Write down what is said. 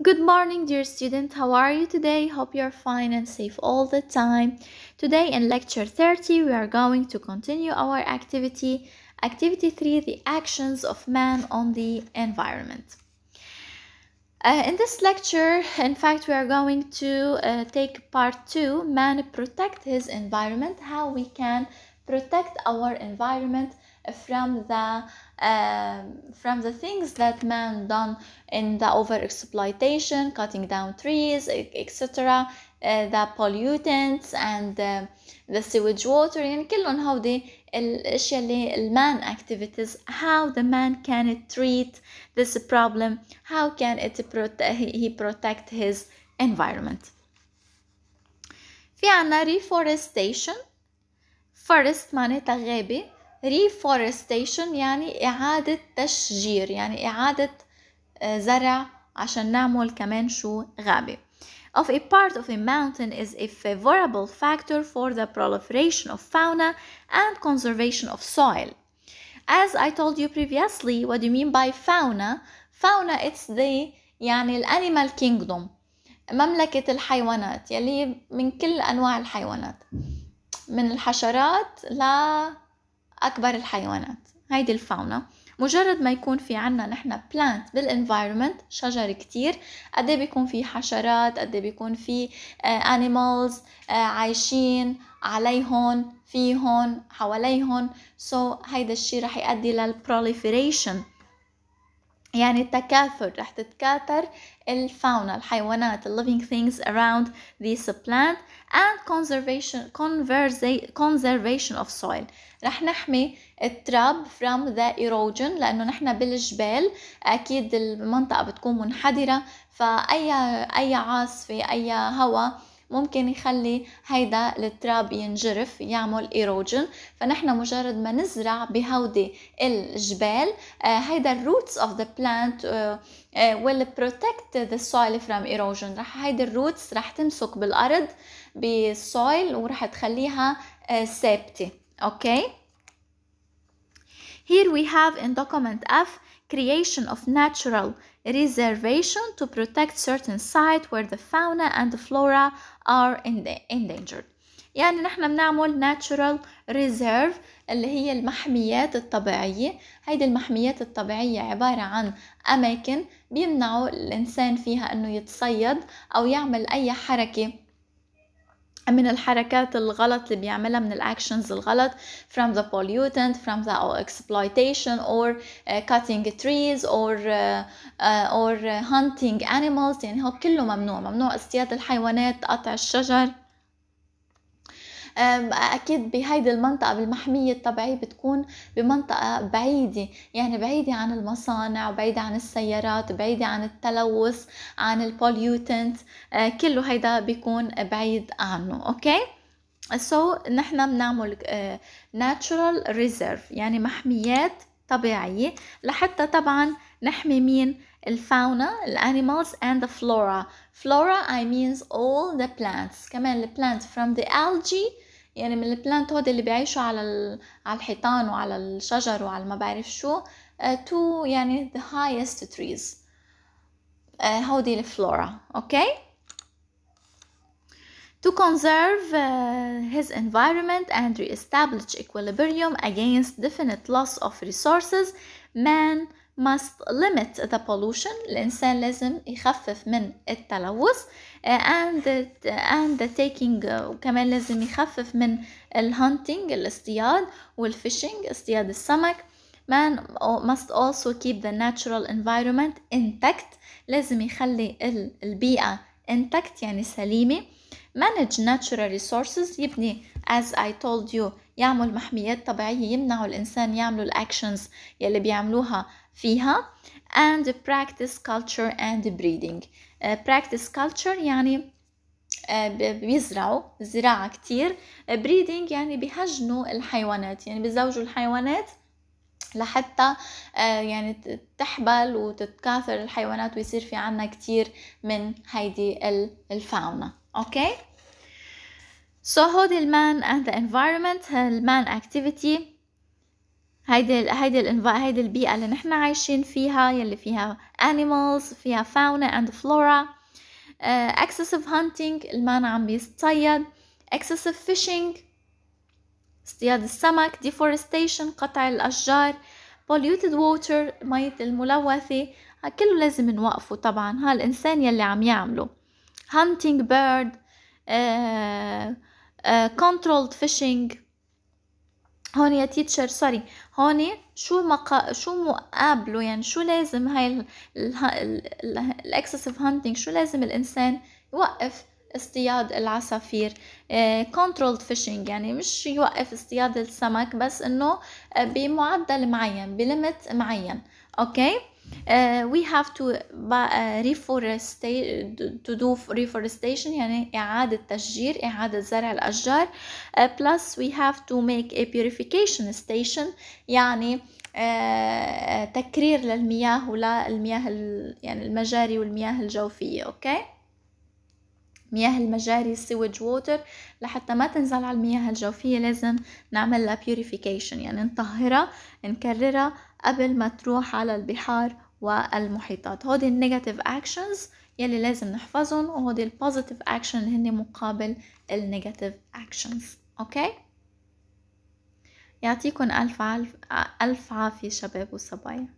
Good morning, dear student. How are you today? Hope you're fine and safe all the time. Today in lecture 30, we are going to continue our activity, activity 3, the actions of man on the environment. Uh, in this lecture, in fact, we are going to uh, take part 2, man protect his environment, how we can protect our environment from the uh, from the things that man done in the over exploitation cutting down trees etc uh, the pollutants and uh, the sewage water يعني كلهم هودي الاشياء اللي المان activities how the man can treat this problem how can it protect he protect his environment في عنا reforestation forest معناتها غابة reforestation يعني إعادة تشجير يعني إعادة زرع عشان نعمل كمان شو غابة of a part of a mountain is a favorable factor for the proliferation of fauna and conservation of soil. As I told you previously, what do you mean by fauna? Fauna it's the يعني animal kingdom مملكة الحيوانات يلي من كل أنواع الحيوانات من الحشرات لأكبر الحيوانات هيدي الفاونا مجرد ما يكون في عنا نحن بلانت بالانفايرمنت شجر كتير قد إيه بيكون في حشرات قد إيه بيكون في انيمالز uh, uh, عايشين عليهم فيهم حواليهم سو so, هيدا الشيء رح يؤدي للبروليفريشن يعني التكاثر رح تتكاثر الفاونا الحيوانات ال living things around this plant and conservation conservation of soil رح نحمي التراب from the erosion لأنه نحن بالجبال أكيد المنطقة بتكون منحدرة فأي أي عاصفة أي هواء ممكن يخلي هيدا التراب ينجرف يعمل ايروجن فنحن مجرد ما نزرع بهودي الجبال آه، هيدا الروتس اوف ذا بلانت will protect the soil from erosion رح هيدي الروتس رح تمسك بالارض بالسويل ورح تخليها ثابته اوكي okay? Here we have in document F creation of natural reservation to protect certain sites where the fauna and the flora are in the endangered يعني نحن بنعمل natural reserve اللي هي المحميات الطبيعية هيدي المحميات الطبيعية عبارة عن أماكن بيمنعوا الإنسان فيها أنه يتصيد أو يعمل أي حركة من الحركات الغلط اللي بيعملها من الاكشنز الغلط from the pollutant from the exploitation or uh, cutting trees or uh, uh, or uh, hunting animals يعني هو كله ممنوع ممنوع اصطياد الحيوانات قطع الشجر اكيد بهيدي المنطقه بالمحميه الطبيعيه بتكون بمنطقه بعيده يعني بعيده عن المصانع بعيده عن السيارات بعيده عن التلوث عن البوليوتنت أه، كله هيدا بيكون بعيد عنه اوكي سو so, نحن بنعمل ناتشورال أه، ريزيرف يعني محميات طبيعيه لحتى طبعا نحمي مين الفاونا الانيمالز اند ذا فلورا فلورا اي مينز اول ذا بلانتس كمان البلانت فروم ذا algae يعني من البلانت هودي اللي بيعيشوا على على الحيطان وعلى الشجر وعلى ما بعرف شو تو يعني the highest trees هودي الفلورا اوكي to conserve uh, his environment and re-establish equilibrium against definite loss of resources man must limit the pollution الإنسان لازم يخفف من التلوث and, and taking وكمان uh, لازم يخفف من الهانتنج الاصطياد والفishing اصطياد السمك man must also keep the natural environment intact لازم يخلي البيئة intact يعني سليمة manage natural resources يبني as I told you يعمل محميات طبيعية يمنعوا الإنسان يعملوا الأكشنز يلي بيعملوها فيها and practice culture and breeding uh, practice culture يعني uh, بيزرعوا زراعة كتير uh, breeding يعني بيهجنوا الحيوانات يعني بيزوجوا الحيوانات لحتى uh, يعني تحبل وتتكاثر الحيوانات ويصير في عنا كتير من هيدي الفاونا اوكي So the man and the environment the uh, man activity هيدي ال هيدي ال هيدي البيئة اللي نحنا عايشين فيها يلي فيها animals فيها fauna and flora uh, excessive hunting المان عم بيصطيد excessive fishing اصطياد السمك deforestation قطع الأشجار polluted water مية الملوثة كله لازم نوقفه طبعا هالإنسان يلي عم يعمله hunting bird آه كنترولد آه، فيشنج هون يا تيتشر سوري هون شو مقا شو مقابله يعني شو لازم هاي الاكسسيف هانتنج شو لازم الانسان يوقف اصطياد العصافير كنترولد uh, فيشنج يعني مش يوقف اصطياد السمك بس انه آه، بمعدل معين بلمت معين اوكي okay? وي uh, we have to دو ريفورستيشن reforestation يعني إعادة تشجير إعادة زرع الأشجار بلس uh, وي we have to make a purification station يعني uh, تكرير للمياه وللمياه يعني المجاري والمياه الجوفية أوكي okay? مياه المجاري sewage ووتر لحتى ما تنزل على المياه الجوفية لازم نعمل لها purification يعني نطهرها نكررها قبل ما تروح على البحار والمحيطات هودي النيجاتيف اكشنز يلي لازم نحفظهم وهودي البوزيتيف اكشن اللي هن مقابل النيجاتيف اكشنز اوكي يعطيكم الف الف عافيه شباب وصبايا